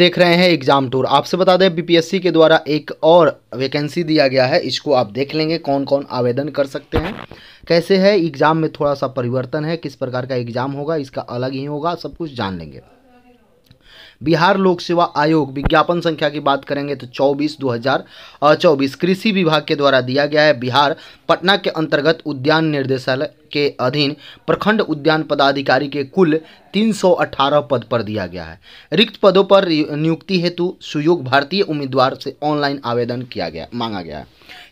देख रहे हैं एग्जाम टूर आपसे बता दें बीपीएससी के द्वारा एक और वैकेंसी दिया गया है इसको आप देख लेंगे कौन कौन आवेदन कर सकते हैं कैसे है एग्ज़ाम में थोड़ा सा परिवर्तन है किस प्रकार का एग्ज़ाम होगा इसका अलग ही होगा सब कुछ जान लेंगे बिहार लोक सेवा आयोग विज्ञापन संख्या की बात करेंगे तो 24 दो 2024 कृषि विभाग के द्वारा दिया गया है बिहार पटना के अंतर्गत उद्यान निर्देशालय के अधीन प्रखंड उद्यान पदाधिकारी के कुल 318 पद पर दिया गया है रिक्त पदों पर नियुक्ति हेतु सुयोग भारतीय उम्मीदवार से ऑनलाइन आवेदन किया गया मांगा गया है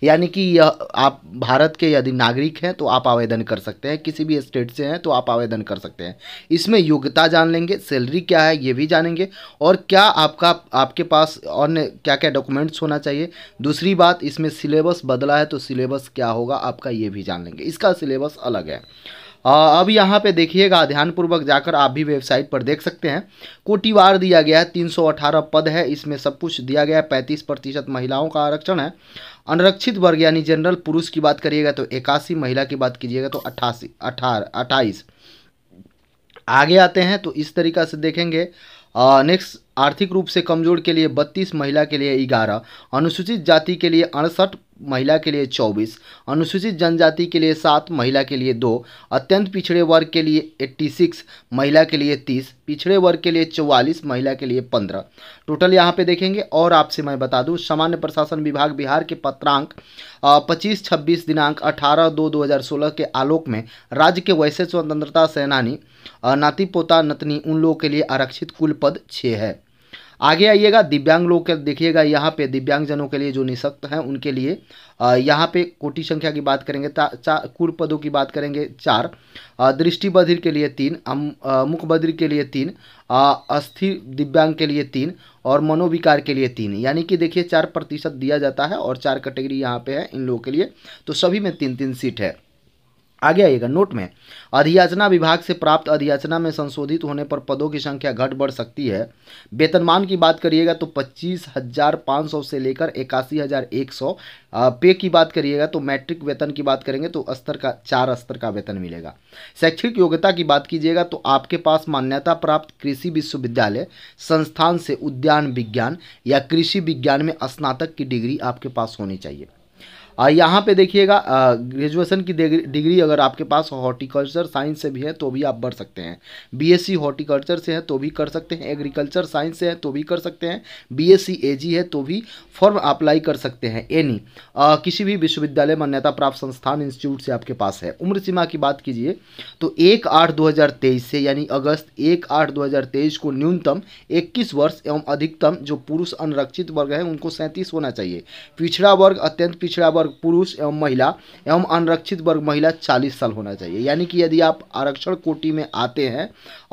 यानी कि यह आप भारत के यदि नागरिक हैं तो आप आवेदन कर सकते हैं किसी भी स्टेट से हैं तो आप आवेदन कर सकते हैं इसमें योग्यता जान लेंगे सैलरी क्या है ये भी जानेंगे और क्या आपका आपके पास अन्य क्या क्या डॉक्यूमेंट्स होना चाहिए दूसरी बात इसमें सिलेबस बदला है तो सिलेबस क्या होगा आपका ये भी जान लेंगे इसका सिलेबस अलग है अब यहाँ पे देखिएगा ध्यानपूर्वक जाकर आप भी वेबसाइट पर देख सकते हैं कोटिवार दिया गया है तीन पद है इसमें सब कुछ दिया गया है पैंतीस प्रतिशत महिलाओं का आरक्षण है अनरक्षित वर्ग यानी जनरल पुरुष की बात करिएगा तो इक्यासी महिला की बात कीजिएगा तो अट्ठासी अठारह अट्ठाईस आगे आते हैं तो इस तरीका से देखेंगे नेक्स्ट आर्थिक रूप से कमजोर के लिए बत्तीस महिला के लिए ग्यारह अनुसूचित जाति के लिए अड़सठ महिला के लिए चौबीस अनुसूचित जनजाति के लिए सात महिला के लिए दो अत्यंत पिछड़े वर्ग के लिए एट्टी सिक्स महिला के लिए तीस पिछड़े वर्ग के लिए चौवालीस महिला के लिए पंद्रह टोटल यहाँ पे देखेंगे और आपसे मैं बता दूँ सामान्य प्रशासन विभाग बिहार के पत्रांक पच्चीस छब्बीस दिनांक अठारह दो दो हज़ार सोलह के आलोक में राज्य के वैसे स्वतंत्रता सेनानी नाती पोता नतनी उन लोगों के लिए आरक्षित कुल पद छः है आगे आइएगा दिव्यांग लोग के देखिएगा यहाँ पे दिव्यांगजनों के लिए जो निशक्त हैं उनके लिए यहाँ पे कोटि संख्या की बात करेंगे कुर पदों की बात करेंगे चार दृष्टि बधिर के लिए तीन मुख बधिर के लिए तीन अस्थि दिव्यांग के लिए तीन और मनोविकार के लिए तीन यानी कि देखिए चार प्रतिशत दिया जाता है और चार कैटेगरी यहाँ पे है इन लोगों के लिए तो सभी में तीन तीन सीट है आगे आइएगा नोट में अधियाचना विभाग से प्राप्त अधियाचना में संशोधित होने पर पदों की संख्या घट बढ़ सकती है वेतनमान की बात करिएगा तो पच्चीस हज़ार पाँच सौ से लेकर इक्यासी हज़ार एक सौ पे की बात करिएगा तो मैट्रिक वेतन की बात करेंगे तो स्तर का चार स्तर का वेतन मिलेगा शैक्षिक योग्यता की बात कीजिएगा तो आपके पास मान्यता प्राप्त कृषि विश्वविद्यालय संस्थान से उद्यान विज्ञान या कृषि विज्ञान में स्नातक की डिग्री आपके पास होनी चाहिए यहाँ पे देखिएगा ग्रेजुएशन की डिग्री अगर आपके पास हॉर्टिकल्चर साइंस से भी है तो भी आप बढ़ सकते हैं बीएससी हॉर्टिकल्चर से है तो भी कर सकते हैं एग्रीकल्चर साइंस से है तो भी कर सकते हैं बीएससी एजी है तो भी फॉर्म अप्लाई कर सकते हैं एनी किसी भी विश्वविद्यालय मान्यता प्राप्त संस्थान इंस्टीट्यूट से आपके पास है उम्र सीमा की बात कीजिए तो एक आठ दो से यानी अगस्त एक आठ दो को न्यूनतम इक्कीस वर्ष एवं अधिकतम जो पुरुष अनरक्षित वर्ग है उनको सैंतीस होना चाहिए पिछड़ा वर्ग अत्यंत पिछड़ा वर्ग वर्ग पुरुष एवं महिला एवं अनरक्षित वर्ग महिला चालीस साल होना चाहिए यानी कि यदि आप आरक्षण कोटि में आते हैं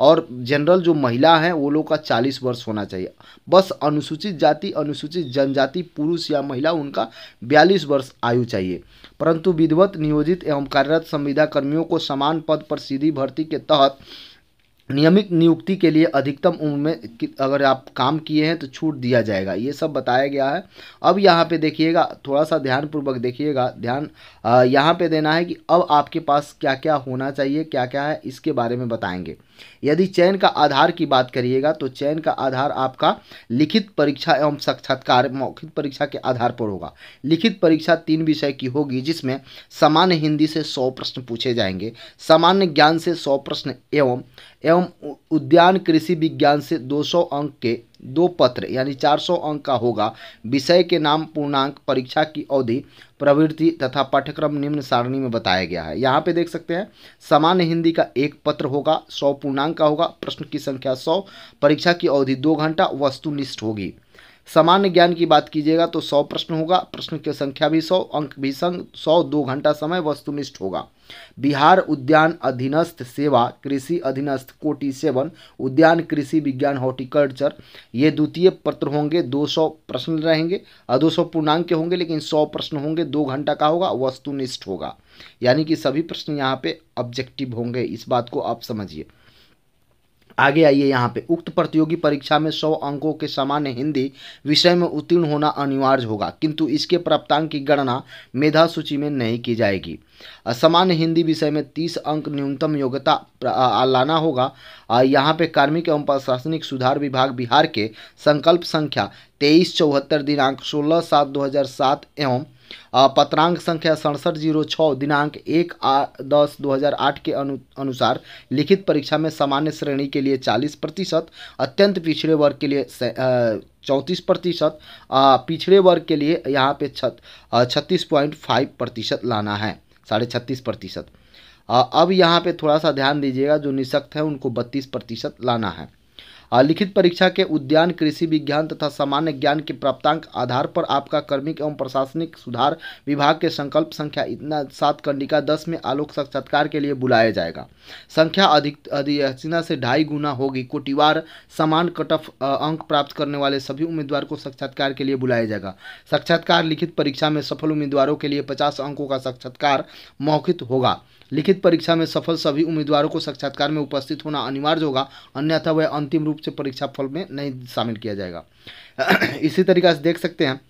और जनरल जो महिला हैं वो लोग का चालीस वर्ष होना चाहिए बस अनुसूचित जाति अनुसूचित जनजाति पुरुष या महिला उनका बयालीस वर्ष आयु चाहिए परंतु विधिवत नियोजित एवं कार्यरत संविदा कर्मियों को समान पद पर सीधी भर्ती के तहत नियमित नियुक्ति के लिए अधिकतम उम्र में अगर आप काम किए हैं तो छूट दिया जाएगा ये सब बताया गया है अब यहाँ पे देखिएगा थोड़ा सा ध्यानपूर्वक देखिएगा ध्यान यहाँ पे देना है कि अब आपके पास क्या क्या होना चाहिए क्या क्या है इसके बारे में बताएंगे यदि चयन का आधार की बात करिएगा तो चयन का आधार आपका लिखित परीक्षा एवं साक्षात्कार मौखिक परीक्षा के आधार पर होगा लिखित परीक्षा तीन विषय की होगी जिसमें सामान्य हिंदी से सौ प्रश्न पूछे जाएंगे सामान्य ज्ञान से सौ प्रश्न एवं एवं उद्यान कृषि विज्ञान से दो अंक के दो पत्र यानी 400 अंक का होगा विषय के नाम पूर्णांक परीक्षा की अवधि प्रवृत्ति तथा पाठ्यक्रम निम्न सारणी में बताया गया है यहाँ पे देख सकते हैं सामान्य हिंदी का एक पत्र होगा सौ पूर्णांक का होगा प्रश्न की संख्या सौ परीक्षा की अवधि दो घंटा वस्तुनिष्ठ होगी सामान्य ज्ञान की बात कीजिएगा तो सौ प्रश्न होगा प्रश्न की संख्या भी सौ अंक भी संग सौ दो घंटा समय वस्तुनिष्ठ होगा बिहार उद्यान अधीनस्थ सेवा कृषि अधीनस्थ कोटी सेवन उद्यान कृषि विज्ञान हॉर्टिकल्चर ये द्वितीय पत्र होंगे 200 प्रश्न रहेंगे दो सौ पूर्णांक के होंगे लेकिन 100 प्रश्न होंगे दो घंटा का होगा वस्तुनिष्ठ होगा यानी कि सभी प्रश्न यहाँ पे ऑब्जेक्टिव होंगे इस बात को आप समझिए आगे आइए यहाँ पे उक्त प्रतियोगी परीक्षा में सौ अंकों के सामान्य हिंदी विषय में उत्तीर्ण होना अनिवार्य होगा किंतु इसके प्राप्तांक की गणना मेधा सूची में नहीं की जाएगी सामान्य हिंदी विषय में तीस अंक न्यूनतम योग्यता लाना होगा यहाँ पे कार्मिक एवं प्रशासनिक सुधार विभाग बिहार के संकल्प संख्या तेईस चौहत्तर दिनांक सोलह सात दो हज़ार सात एवं पत्रांक संख्या सड़सठ जीरो छः दिनांक एक दस दो हज़ार आठ के अनु, अनुसार लिखित परीक्षा में सामान्य श्रेणी के लिए चालीस प्रतिशत अत्यंत पिछड़े वर्ग के लिए चौंतीस प्रतिशत पिछड़े वर्ग के लिए यहाँ पे छत छत्तीस पॉइंट फाइव प्रतिशत लाना है साढ़े छत्तीस प्रतिशत अब यहाँ पे थोड़ा सा ध्यान दीजिएगा जो निशक्त है उनको बत्तीस प्रतिशत लाना है लिखित परीक्षा के उद्यान कृषि विज्ञान तथा सामान्य ज्ञान के प्राप्तांक आधार पर आपका कर्मिक एवं प्रशासनिक सुधार विभाग के संकल्प संख्या इतना सात कंडिका दस में आलोक साक्षात्कार के लिए बुलाया जाएगा संख्या अधिक अधिना से ढाई गुना होगी कोटिवार समान कट ऑफ अंक प्राप्त करने वाले सभी उम्मीदवार को साक्षात्कार के लिए बुलाया जाएगा साक्षात्कार लिखित परीक्षा में सफल उम्मीदवारों के लिए पचास अंकों का साक्षात्कार मौखित होगा लिखित परीक्षा में सफल सभी उम्मीदवारों को साक्षात्कार में उपस्थित होना अनिवार्य होगा अन्यथा वह अंतिम रूप से परीक्षा फल में नहीं शामिल किया जाएगा इसी तरीके से देख सकते हैं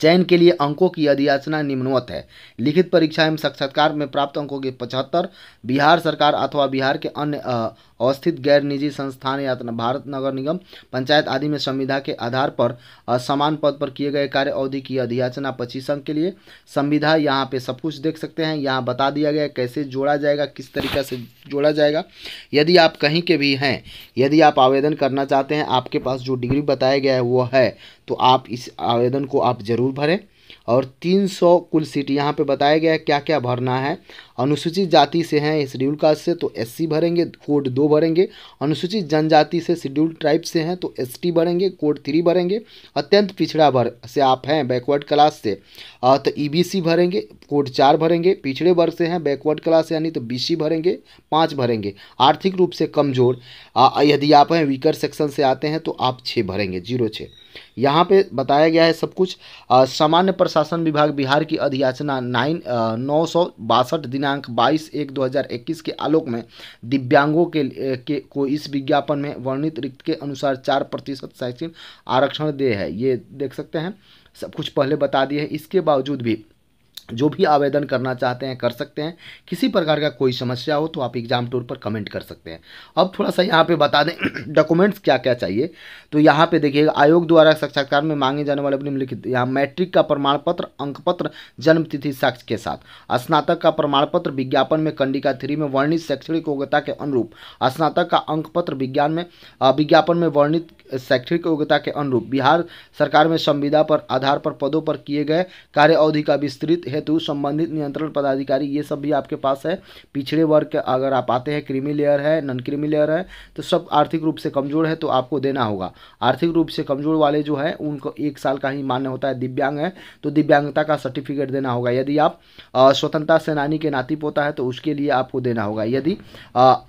चयन के लिए अंकों की अधियाचना निम्नवत है लिखित परीक्षा एवं साक्षात्कार में प्राप्त अंकों के पचहत्तर बिहार सरकार अथवा बिहार के अन्य अवस्थित गैर निजी संस्थान या तो भारत नगर निगम पंचायत आदि में संविधा के आधार पर समान पद पर किए गए कार्य अवधि की अधियाचना पच्चीस अंक के लिए संविधा यहाँ पे सब कुछ देख सकते हैं यहाँ बता दिया गया कैसे जोड़ा जाएगा किस तरीका से जोड़ा जाएगा यदि आप कहीं के भी हैं यदि आप आवेदन करना चाहते हैं आपके पास जो डिग्री बताया गया है वो है तो आप इस आवेदन को आप ज़रूर भरें और 300 कुल सीट यहाँ पे बताया गया है क्या क्या भरना है अनुसूचित जाति से हैं शेड्यूल कास्ट से तो एससी भरेंगे कोड दो भरेंगे अनुसूचित जनजाति से शेड्यूल ट्राइब से हैं तो एसटी भरेंगे कोड थ्री भरेंगे अत्यंत पिछड़ा भर से आप हैं बैकवर्ड क्लास से तो ईबीसी e भरेंगे कोड चार भरेंगे पिछड़े वर्ग से हैं बैकवर्ड क्लास यानी तो बी भरेंगे पाँच भरेंगे आर्थिक रूप से कमजोर यदि आप हैं वीकर सेक्शन से आते हैं तो आप छः भरेंगे जीरो छः यहाँ पे बताया गया है सब कुछ सामान्य प्रशासन विभाग बिहार की अधियाचना नाइन नौ सौ बासठ दिनांक बाईस एक दो हज़ार इक्कीस के आलोक में दिव्यांगों के, के को इस विज्ञापन में वर्णित रिक्त के अनुसार चार प्रतिशत शैक्षणिक आरक्षण दे है ये देख सकते हैं सब कुछ पहले बता दिए इसके बावजूद भी जो भी आवेदन करना चाहते हैं कर सकते हैं किसी प्रकार का कोई समस्या हो तो आप एग्ज़ाम टूर पर कमेंट कर सकते हैं अब थोड़ा सा यहाँ पे बता दें डॉक्यूमेंट्स क्या क्या चाहिए तो यहाँ पे देखिएगा आयोग द्वारा साक्षात्कार में मांगे जाने वाले निम्नलिखित यहाँ मैट्रिक का प्रमाण पत्र अंक पत्र जन्मतिथि साक्ष्य के साथ स्नातक का प्रमाण पत्र विज्ञापन में कंडिका थ्री में वर्णित शैक्षणिक योग्यता के अनुरूप स्नातक का अंक पत्र विज्ञान में विज्ञापन में वर्णित शैक्षणिक योग्यता के अनुरूप बिहार सरकार में संविदा पर आधार पर पदों पर किए गए कार्य अवधि का विस्तृत हेतु तो संबंधित नियंत्रण पदाधिकारी ये सब भी आपके पास है पिछड़े वर्ग के अगर आप आते हैं क्रीमी लेयर है नन क्रीमी लेयर है तो सब आर्थिक रूप से कमज़ोर है तो आपको देना होगा आर्थिक रूप से कमज़ोर वाले जो है उनको एक साल का ही मान्य होता है दिव्यांग है तो दिव्यांगता का सर्टिफिकेट देना होगा यदि आप स्वतंत्रता सेनानी के नाती पोता है तो उसके लिए आपको देना होगा यदि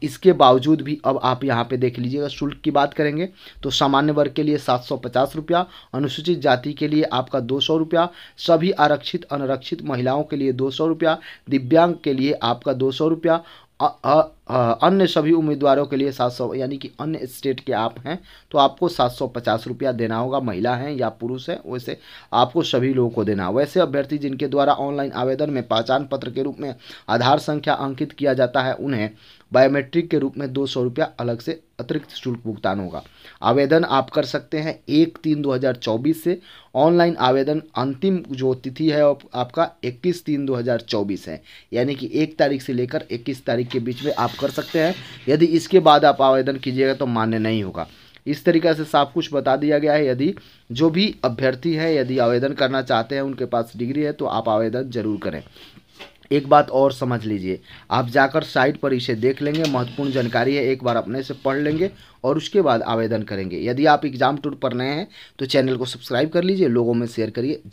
इसके बावजूद भी अब आप यहाँ पे देख लीजिएगा शुल्क की बात करेंगे तो सामान्य वर्ग के लिए सात रुपया अनुसूचित जाति के लिए आपका दो रुपया सभी आरक्षित अनरक्षित महिलाओं के लिए दो सौ रुपया दिव्यांग के लिए आपका दो सौ रुपया अन्य सभी उम्मीदवारों के लिए सात सौ यानी कि अन्य स्टेट के आप हैं तो आपको सात सौ पचास रुपया देना होगा महिला हैं या पुरुष हैं वैसे आपको सभी लोगों को देना होगा वैसे अभ्यर्थी जिनके द्वारा ऑनलाइन आवेदन में पहचान पत्र के रूप में आधार संख्या अंकित किया जाता है उन्हें बायोमेट्रिक के रूप में दो सौ रुपया अलग से अतिरिक्त शुल्क भुगतान होगा आवेदन आप कर सकते हैं एक तीन दो हज़ार चौबीस से ऑनलाइन आवेदन अंतिम जो तिथि है आपका इक्कीस तीन दो हज़ार चौबीस है यानी कि एक तारीख से लेकर इक्कीस तारीख के बीच में आप कर सकते हैं यदि इसके बाद आप आवेदन कीजिएगा तो मान्य नहीं होगा इस तरीके से साफ कुछ बता दिया गया है यदि जो भी अभ्यर्थी है यदि आवेदन करना चाहते हैं उनके पास डिग्री है तो आप आवेदन जरूर करें एक बात और समझ लीजिए आप जाकर साइट पर इसे देख लेंगे महत्वपूर्ण जानकारी है एक बार अपने से पढ़ लेंगे और उसके बाद आवेदन करेंगे यदि आप एग्जाम टूर पर नए हैं तो चैनल को सब्सक्राइब कर लीजिए लोगों में शेयर करिए